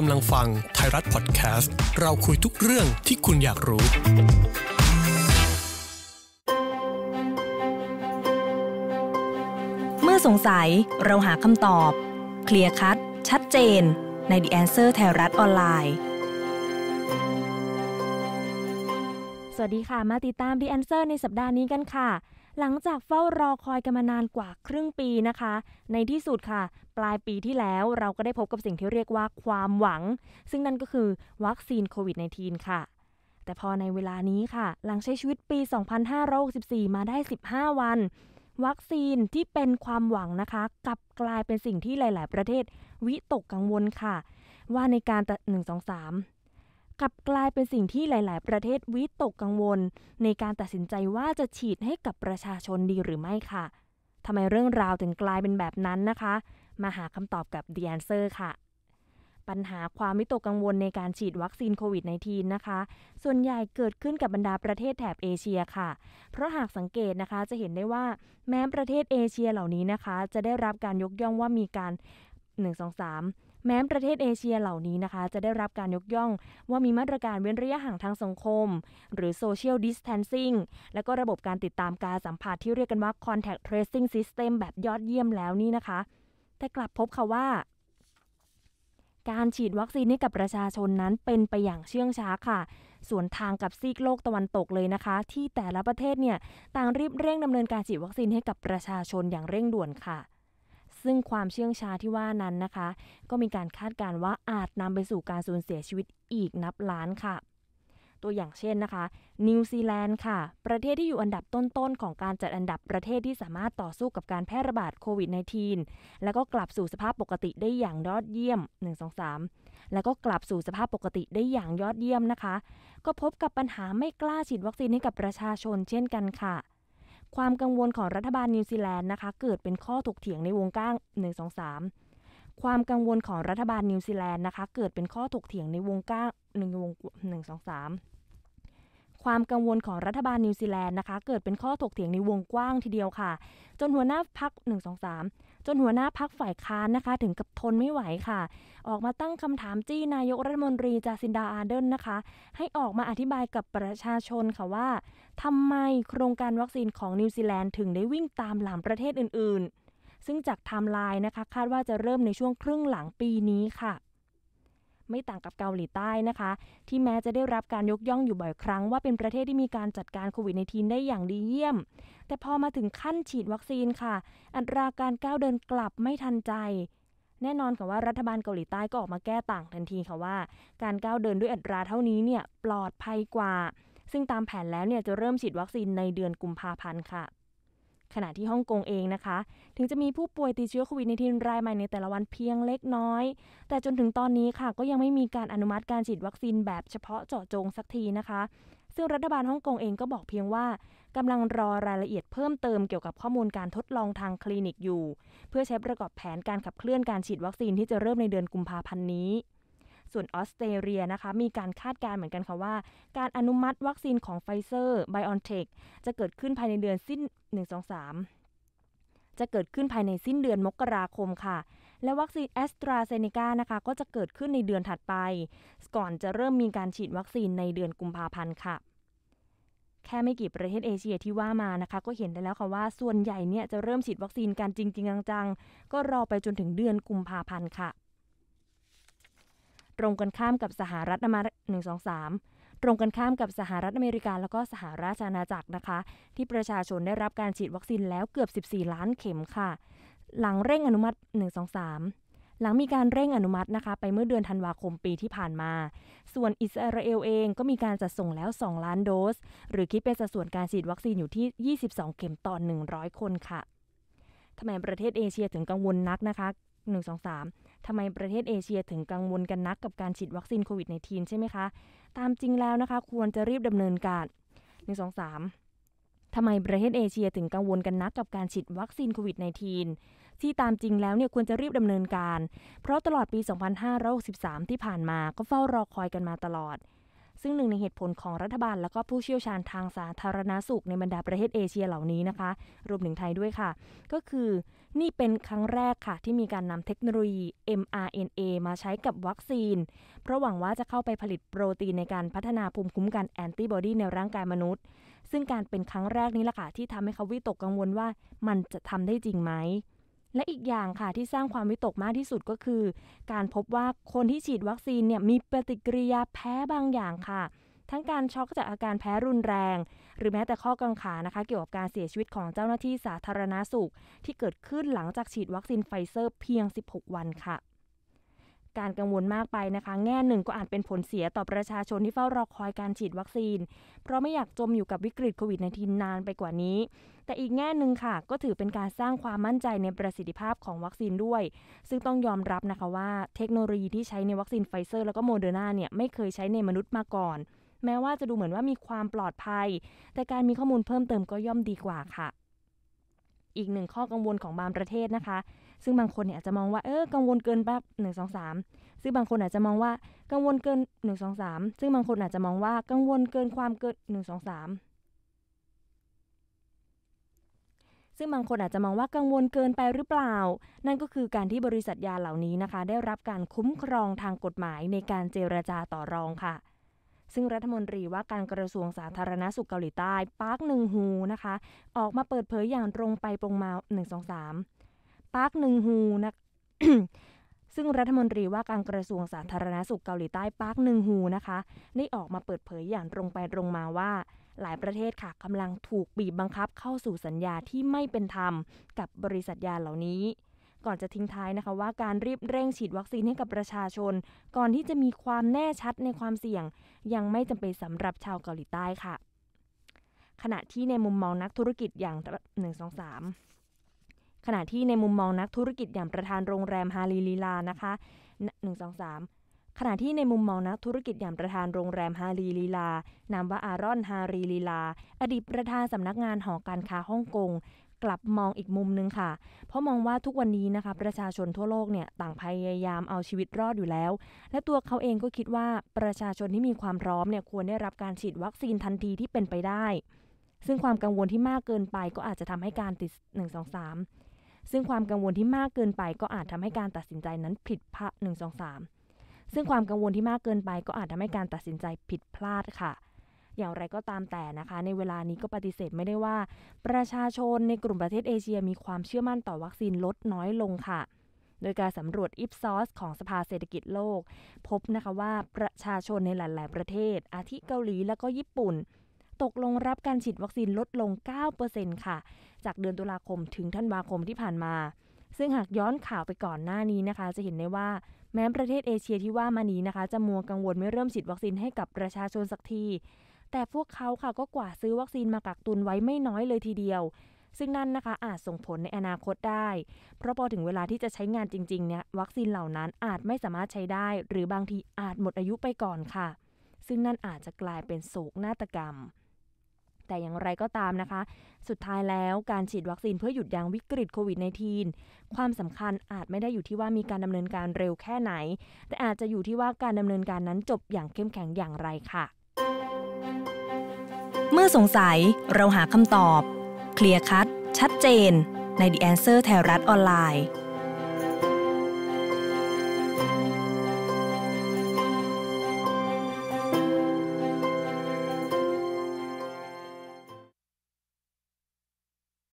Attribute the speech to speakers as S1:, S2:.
S1: กำลังฟัง ไทยรัฐพอดแคสต์ เราคุยทุกเรื่องที่คุณอยากรู้ เมื่อสงสัยเราหาคำตอบ เคลียร์คัดชัดเจน ใน The Answer ไทยรัฐออนไลน์ สวัสดีค่ะมาติดตาม The Answer ในสัปดาห์นี้กันค่ะหลังจากเฝ้ารอคอยกันมานานกว่าครึ่งปีนะคะ ในที่สุดค่ะ ปลายปีที่แล้วเราก็ได้พบกับสิ่งที่เรียกว่าความหวัง ซึ่งนั่นก็คือวัคซีนโควิด -19 ค่ะ แต่พอในเวลานี้ค่ะหลังใช้ชีวิตปี 2564มาได้ 15 วัน วัคซีนที่เป็นความหวังนะคะกลับกลายเป็นสิ่งที่หลาย ๆ ประเทศวิตกกังวลค่ะ ว่าในการตัด1 2 3กลับกลายเป็นสิ่งที่หลาย ๆ ประเทศวิตกกังวล ในการตัดสินใจว่าจะฉีดให้กับประชาชนดีหรือไม่ค่ะทำไมเรื่องราวถึงกลายเป็นแบบนั้นนะคะ มาหาคำตอบกับ The Answer ค่ะ ปัญหาความวิตกกังวลในการฉีดวัคซีนโควิด -19 นะคะ ส่วนใหญ่เกิดขึ้นกับบรรดาประเทศแถบเอเชียค่ะ เพราะหากสังเกตนะคะจะเห็นได้ว่าแม้ประเทศเอเชียเหล่านี้นะคะ จะได้รับการยกย่องว่ามีการ1 2 3แม้ประเทศเอเชียเหล่านี้นะคะ จะได้รับการยกย่องว่ามีมาตรการเว้นระยะห่างทางสังคม หรือ social distancing และก็ระบบการติดตามการสัมผัสที่เรียกกันว่า contact tracing system แบบยอดเยี่ยมแล้วนี่นะคะแต่กลับพบค่ะว่า การฉีดวัคซีนให้กับประชาชนนั้นเป็นไปอย่างเชื่องช้าค่ะ ส่วนทางกับซีกโลกตะวันตกเลยนะคะ ที่แต่ละประเทศเนี่ยต่างรีบเร่งดำเนินการฉีดวัคซีนให้กับประชาชนอย่างเร่งด่วนค่ะซึ่งความเชื่องช้าที่ว่านั้นนะคะ ก็มีการคาดการณ์ว่าอาจนำไปสู่การสูญเสียชีวิตอีกนับล้านค่ะ ตัวอย่างเช่นนะคะนิวซีแลนด์ค่ะ ประเทศที่อยู่อันดับต้นๆ ของการจัดอันดับประเทศที่สามารถต่อสู้กับการแพร่ระบาดโควิด -19 แล้วก็กลับสู่สภาพปกติได้อย่างยอดเยี่ยม 123 แล้วก็กลับสู่สภาพปกติได้อย่างยอดเยี่ยมนะคะ ก็พบกับปัญหาไม่กล้าฉีดวัคซีนให้กับประชาชนเช่นกันค่ะความกังวลของรัฐบาลนิวซีแลนด์นะคะ เกิดเป็นข้อถกเถียงในวงกว้าง 1 2 3 ความกังวลของรัฐบาลนิวซีแลนด์นะคะ เกิดเป็นข้อถกเถียงในวงกว้าง1วง1 2 3 ความกังวลของรัฐบาลนิวซีแลนด์นะคะเกิดเป็นข้อถกเถียงในวงกว้างทีเดียวค่ะ จนหัวหน้าพัก1 2 3จนหัวหน้าพักฝ่ายค้านนะคะ ถึงกับทนไม่ไหวค่ะ ออกมาตั้งคำถามจี้นายกรัฐมนตรีจาซินดาอาเดนนะคะ ให้ออกมาอธิบายกับประชาชนค่ะว่าทำไมโครงการวัคซีนของนิวซีแลนด์ ถึงได้วิ่งตามหลังประเทศอื่นๆ ซึ่งจากไทม์ไลน์นะคะคาดว่าจะเริ่มในช่วงครึ่งหลังปีนี้ค่ะไม่ต่างกับเกาหลีใต้นะคะ ที่แม้จะได้รับการยกย่องอยู่บ่อยครั้งว่าเป็นประเทศที่มีการจัดการโควิดในทีนได้อย่างดีเยี่ยม แต่พอมาถึงขั้นฉีดวัคซีนค่ะ อัตราการก้าวเดินกลับไม่ทันใจ แน่นอนค่ะว่ารัฐบาลเกาหลีใต้ก็ออกมาแก้ต่างทันทีค่ะว่า การก้าวเดินด้วยอัตราเท่านี้เนี่ย ปลอดภัยกว่า ซึ่งตามแผนแล้วเนี่ยจะเริ่มฉีดวัคซีนในเดือนกุมภาพันธ์ค่ะขณะที่ฮ่องกงเองนะคะ ถึงจะมีผู้ป่วยติดเชื้อโควิดในทีนรายใหม่ในแต่ละวันเพียงเล็กน้อย แต่จนถึงตอนนี้ค่ะก็ยังไม่มีการอนุมัติการฉีดวัคซีนแบบเฉพาะเจาะจงสักทีนะคะ ซึ่งรัฐบาลฮ่องกงเองก็บอกเพียงว่ากำลังรอรายละเอียดเพิ่มเติมเกี่ยวกับข้อมูลการทดลองทางคลินิกอยู่ เพื่อใช้ประกอบแผนการขับเคลื่อนการฉีดวัคซีนที่จะเริ่มในเดือนกุมภาพันธ์นี้ส่วนออสเตรเลียนะคะมีการคาดการณ์เหมือนกันค่ะว่า การอนุมัติวัคซีนของไฟเซอร์ไบออนเทคจะเกิดขึ้นภายในเดือนสิ้น 123 จะเกิดขึ้นภายในสิ้นเดือนมกราคมค่ะ และวัคซีนแอสตราเซเนกานะคะก็จะเกิดขึ้นในเดือนถัดไป ก่อนจะเริ่มมีการฉีดวัคซีนในเดือนกุมภาพันธ์ค่ะ แค่ไม่กี่ประเทศเอเชียที่ว่ามานะคะก็เห็นได้แล้วค่ะว่าส่วนใหญ่เนี่ยจะเริ่มฉีดวัคซีนกันจริงๆจังๆก็รอไปจนถึงเดือนกุมภาพันธ์ค่ะตรงกันข้ามกับสหรัฐอเมริกาหนึ่งสองสามตรงกันข้ามกับ สหรัฐอเมริกา แล้วก็สหราชอาณาจักรนะคะ ที่ประชาชนได้รับการฉีดวัคซีนแล้วเกือบ 14 ล้านเข็มค่ะ หลังเร่งอนุมัติ 123 หลังมีการเร่งอนุมัตินะคะ ไปเมื่อเดือนธันวาคมปีที่ผ่านมา ส่วนอิสราเอล เองก็มีการจัดส่งแล้ว 2 ล้านโดส หรือคิดเป็นสัดส่วนการฉีดวัคซีนอยู่ที่ 22 เข็มต่อ 100 คนค่ะทำไมประเทศเอเชียถึงกังวลนักนะคะหนึ่งสองสามทำไมประเทศเอเชียถึงกังวลกันนักกับการฉีดวัคซีนโควิดในทีนใช่ไหมคะ ตามจริงแล้วนะคะควรจะรีบดำเนินการหนึ่งสองสามทำไมประเทศเอเชียถึงกังวลกันนักกับการฉีดวัคซีนโควิด -19 ที่ตามจริงแล้วเนี่ยควรจะรีบดำเนินการ เพราะตลอดปี2563ที่ผ่านมาก็เฝ้ารอคอยกันมาตลอดซึ่งหนึ่งในเหตุผลของรัฐบาลและก็ผู้เชี่ยวชาญทางสาธารณาสุขในบรรดาประเทศเอเชียเหล่านี้นะคะ รวมถึงไทยด้วยค่ะ ก็คือนี่เป็นครั้งแรกค่ะที่มีการนำเทคโนโลยี mRNA มาใช้กับวัคซีน เพราะหวังว่าจะเข้าไปผลิตโปรตีนในการพัฒนาภูมิคุ้มกันแอนติบอดีในร่างกายมนุษย์ ซึ่งการเป็นครั้งแรกนี้ล่ะค่ะที่ทำให้เขาวิตกกังวลว่า มันจะทำได้จริงไหมและอีกอย่างค่ะที่สร้างความวิตกมากที่สุดก็คือการพบว่าคนที่ฉีดวัคซีนเนี่ยมีปฏิกิริยาแพ้บางอย่างค่ะ ทั้งการช็อกจากอาการแพ้รุนแรง หรือแม้แต่ข้อกังขานะคะเกี่ยวกับการเสียชีวิตของเจ้าหน้าที่สาธารณาสุข ที่เกิดขึ้นหลังจากฉีดวัคซีนไฟเซอร์ เพียง 16 วันค่ะการกังวลมากไปนะคะ แง่หนึ่งก็อาจเป็นผลเสียต่อประชาชนที่เฝ้ารอคอยการฉีดวัคซีน เพราะไม่อยากจมอยู่กับวิกฤตโควิดในี9นานไปกว่านี้ แต่อีกแง่หนึ่งค่ะ ก็ถือเป็นการสร้างความมั่นใจในประสิทธิภาพของวัคซีนด้วย ซึ่งต้องยอมรับนะคะว่าเทคโนโลยีที่ใช้ในวัคซีนไฟเซอร์แล้วก็โมเดอร์นาเนี่ย ไม่เคยใช้ในมนุษย์มาก่อน แม้ว่าจะดูเหมือนว่ามีความปลอดภัย แต่การมีข้อมูลเพิ่มเติมก็ย่อมดีกว่าค่ะ อีกหนึ่งข้อกังวลของบางประเทศนะคะซึ่งบางคนเนี่ยอาจจะมองว่าเออกังวลเกินไปหนึ่งสองสามซึ่งบางคนอาจจะมองว่ากังวลเกินหนึ่งสองสามซึ่งบางคนอาจจะมองว่ากังวลเกินความเกินหนึ่งสองสามซึ่งบางคนอาจจะมองว่ากังวลเกินไปหรือเปล่า นั่นก็คือการที่บริษัทยาเหล่านี้นะคะได้รับการคุ้มครองทางกฎหมายในการเจรจาต่อรองค่ะ ซึ่งรัฐมนตรีว่าการกระทรวงสาธารณาสุขเกาหลีใต้ปาร์คหนึ่งฮูนะคะออกมาเปิดเผยอย่างตรงไปตรงมา1 2 3พาร์คหนึ่งฮูนะซึ่งรัฐมนตรีว่าการกระทรวงสาธารณสุขเกาหลีใต้ปาร์คหนึ่งฮูนะคะ ได้ออกมาเปิดเผยอย่างตรงไปตรงมาว่าหลายประเทศค่ะกำลังถูกบีบบังคับเข้าสู่สัญญาที่ไม่เป็นธรรมกับบริษัทยาเหล่านี้ ก่อนจะทิ้งท้ายนะคะว่าการรีบเร่งฉีดวัคซีนให้กับประชาชน ก่อนที่จะมีความแน่ชัดในความเสี่ยง ยังไม่จำเป็นสำหรับชาวเกาหลีใต้ค่ะ ขณะที่ในมุมมองนักธุรกิจอย่างหนึ่งสองสามขณะที่ในมุมมองนักธุรกิจอย่างประธานโรงแรมฮาลีลีลานะคะ1 2 3 ขณะที่ในมุมมองนักธุรกิจอย่างประธานโรงแรมฮารีลีลา นามว่าอารอนฮารีลีลา อดีตประธานสำนักงานหอการค้าฮ่องกงกลับมองอีกมุมนึงค่ะ เพราะมองว่าทุกวันนี้นะคะประชาชนทั่วโลกเนี่ยต่างพยายามเอาชีวิตรอดอยู่แล้ว และตัวเขาเองก็คิดว่าประชาชนที่มีความพร้อมเนี่ยควรได้รับการฉีดวัคซีนทันทีที่เป็นไปได้ ซึ่งความกังวลที่มากเกินไปก็อาจจะทำให้การติด 1 2 3ซึ่งความกังวลที่มากเกินไปก็อาจทำให้การตัดสินใจนั้นผิดพลาดหนึ่งสองสามซึ่งความกังวลที่มากเกินไปก็อาจทำให้การตัดสินใจผิดพลาดค่ะ อย่างไรก็ตามแต่นะคะ ในเวลานี้ก็ปฏิเสธไม่ได้ว่า ประชาชนในกลุ่มประเทศเอเชียมีความเชื่อมั่นต่อวัคซีนลดน้อยลงค่ะ โดยการสำรวจอิ s ซอสของสภาเศรษฐกิจโลก พบนะคะว่าประชาชนในหลาย ๆ ประเทศ อาทิเกาหลีและก็ญี่ปุ่นตกลงรับการฉีดวัคซีนลดลง 9%ค่ะ จากเดือนตุลาคมถึงธันวาคมที่ผ่านมา ซึ่งหากย้อนข่าวไปก่อนหน้านี้นะคะ จะเห็นได้ว่าแม้ประเทศเอเชียที่ว่ามานี้นะคะ จะมัวกังวลไม่เริ่มฉีดวัคซีนให้กับประชาชนสักที แต่พวกเขาค่ะก็กว่าซื้อวัคซีนมากักตุนไว้ไม่น้อยเลยทีเดียว ซึ่งนั่นนะคะอาจส่งผลในอนาคตได้ เพราะพอถึงเวลาที่จะใช้งานจริงๆเนี่ยวัคซีนเหล่านั้นอาจไม่สามารถใช้ได้ หรือบางทีอาจหมดอายุไปก่อนค่ะ ซึ่งนั่นอาจจะกลายเป็นโศกนาฏกรรมแต่อย่างไรก็ตามนะคะ สุดท้ายแล้วการฉีดวัคซีนเพื่อหยุดยั้งวิกฤตโควิด -19 ความสำคัญอาจไม่ได้อยู่ที่ว่ามีการดำเนินการเร็วแค่ไหน แต่อาจจะอยู่ที่ว่าการดำเนินการนั้นจบอย่างเข้มแข็งอย่างไรค่ะ เมื่อสงสัยเราหาคำตอบเคลียร์คัดชัดเจน ใน The Answer ไทยรัฐออนไลน์